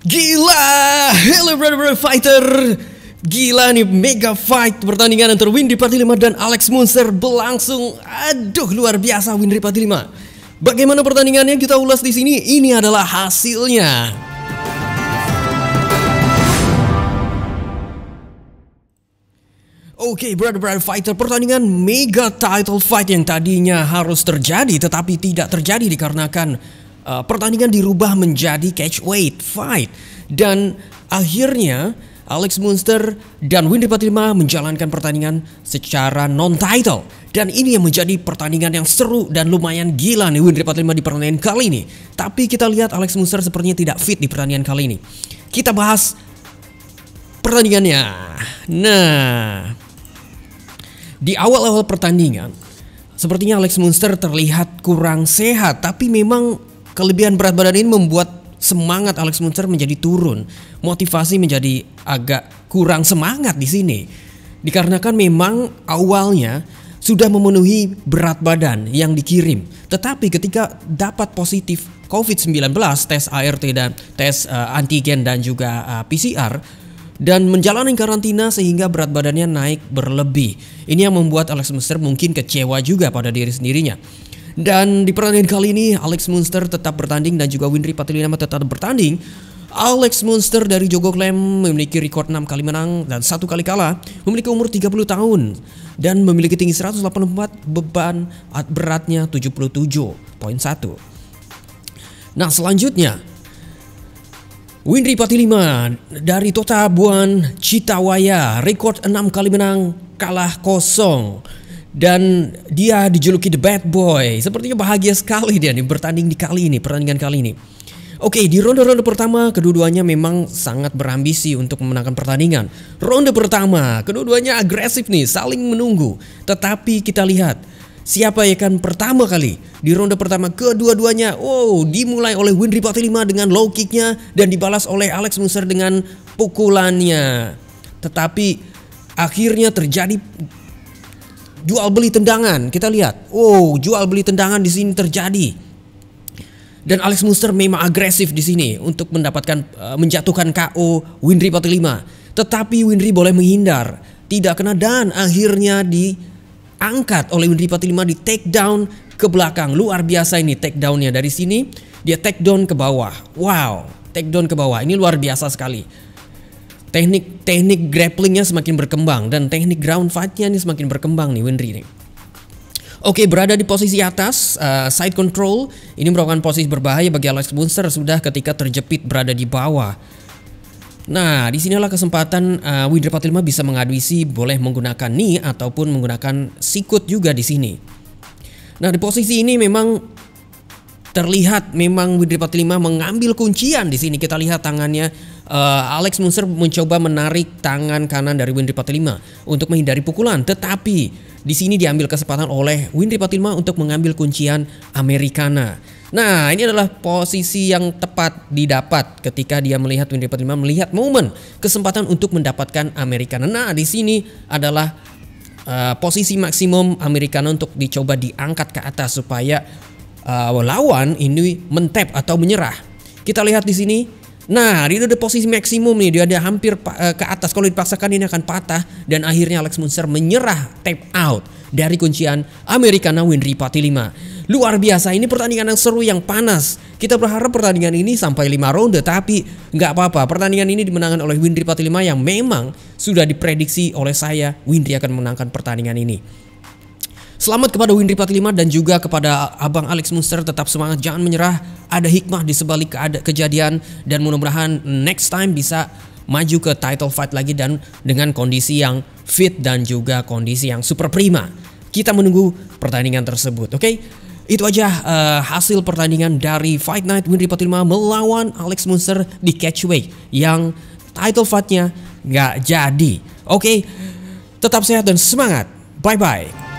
Gila, hello brother brother fighter. Gila nih mega fight pertandingan antara Windy Party 5 dan Alex Monster berlangsung. Aduh luar biasa Windy Party 5. Bagaimana pertandingannya kita ulas di sini. Ini adalah hasilnya. Oke, okay, brother brother fighter pertandingan mega title fight yang tadinya harus terjadi tetapi tidak terjadi dikarenakan uh, pertandingan dirubah menjadi catch weight fight dan akhirnya Alex Munster dan Windy Patilma menjalankan pertandingan secara non-title. Dan ini yang menjadi pertandingan yang seru dan lumayan gila nih Windy Patilma di pertandingan kali ini. Tapi kita lihat Alex Munster sepertinya tidak fit di pertandingan kali ini. Kita bahas pertandingannya. Nah, di awal-awal pertandingan, sepertinya Alex Munster terlihat kurang sehat, tapi memang Kelebihan berat badan ini membuat semangat Alex Munster menjadi turun, motivasi menjadi agak kurang semangat di sini. Dikarenakan memang awalnya sudah memenuhi berat badan yang dikirim, tetapi ketika dapat positif COVID-19 tes ART dan tes uh, antigen dan juga uh, eh, PCR dan menjalani karantina sehingga berat badannya naik berlebih. Ini yang membuat Alex Munster mungkin kecewa juga pada diri sendirinya. Dan di pertandingan kali ini Alex Munster tetap bertanding dan juga Winry Patilinama tetap bertanding. Alex Munster dari Jogoklem memiliki rekor 6 kali menang dan satu kali kalah, memiliki umur 30 tahun dan memiliki tinggi 184, beban beratnya 77.1. Nah, selanjutnya Winry Patilima dari Tota Buan Citawaya rekor 6 kali menang kalah kosong dan dia dijuluki the bad boy. Sepertinya bahagia sekali dia nih bertanding di kali ini, pertandingan kali ini. Oke, di ronde-ronde pertama kedua-duanya memang sangat berambisi untuk memenangkan pertandingan. Ronde pertama, kedua-duanya agresif nih, saling menunggu. Tetapi kita lihat siapa yang akan pertama kali di ronde pertama kedua-duanya. Wow, dimulai oleh Winry 5 dengan low kicknya dan dibalas oleh Alex Muser dengan pukulannya. Tetapi akhirnya terjadi jual beli tendangan kita lihat wow oh, jual beli tendangan di sini terjadi dan Alex Munster memang agresif di sini untuk mendapatkan uh, menjatuhkan KO Winry 45 tetapi Winry boleh menghindar tidak kena dan akhirnya diangkat oleh Winry 45 di take down ke belakang luar biasa ini take downnya dari sini dia take down ke bawah wow take down ke bawah ini luar biasa sekali teknik teknik grapplingnya semakin berkembang dan teknik ground fightnya ini semakin berkembang nih Winry nih. Oke, berada di posisi atas, uh, side control ini merupakan posisi berbahaya bagi Alex Munster sudah ketika terjepit berada di bawah. Nah, di sinilah kesempatan uh, eh, Winry Patilma bisa mengadvisi boleh menggunakan knee ataupun menggunakan sikut juga di sini. Nah, di posisi ini memang terlihat memang Widri Lima mengambil kuncian di sini. Kita lihat tangannya uh, Alex Munster mencoba menarik tangan kanan dari Widri Lima untuk menghindari pukulan, tetapi di sini diambil kesempatan oleh Widri Lima untuk mengambil kuncian Americana. Nah, ini adalah posisi yang tepat didapat ketika dia melihat Widri Lima melihat momen kesempatan untuk mendapatkan Americana. Nah, di sini adalah Uh, posisi maksimum Americana untuk dicoba diangkat ke atas supaya uh, lawan ini mentap atau menyerah. Kita lihat di sini. Nah, dia ada posisi maksimum nih, dia ada hampir uh, ke atas. Kalau dipaksakan ini akan patah dan akhirnya Alex Munster menyerah tap out dari kuncian Americana Winry Patilima. Luar biasa, ini pertandingan yang seru yang panas. Kita berharap pertandingan ini sampai 5 ronde, tapi nggak apa-apa. Pertandingan ini dimenangkan oleh Winry Patilima yang memang sudah diprediksi oleh saya Winry akan menangkan pertandingan ini. Selamat kepada Winry 45 dan juga kepada Abang Alex Munster tetap semangat jangan menyerah ada hikmah di sebalik kejadian dan mudah-mudahan next time bisa maju ke title fight lagi dan dengan kondisi yang fit dan juga kondisi yang super prima. Kita menunggu pertandingan tersebut, oke? Okay? Itu aja uh, hasil pertandingan dari Fight Night Winry 45 melawan Alex Munster di Catchway yang title fightnya nggak jadi. Oke, okay? tetap sehat dan semangat. Bye-bye.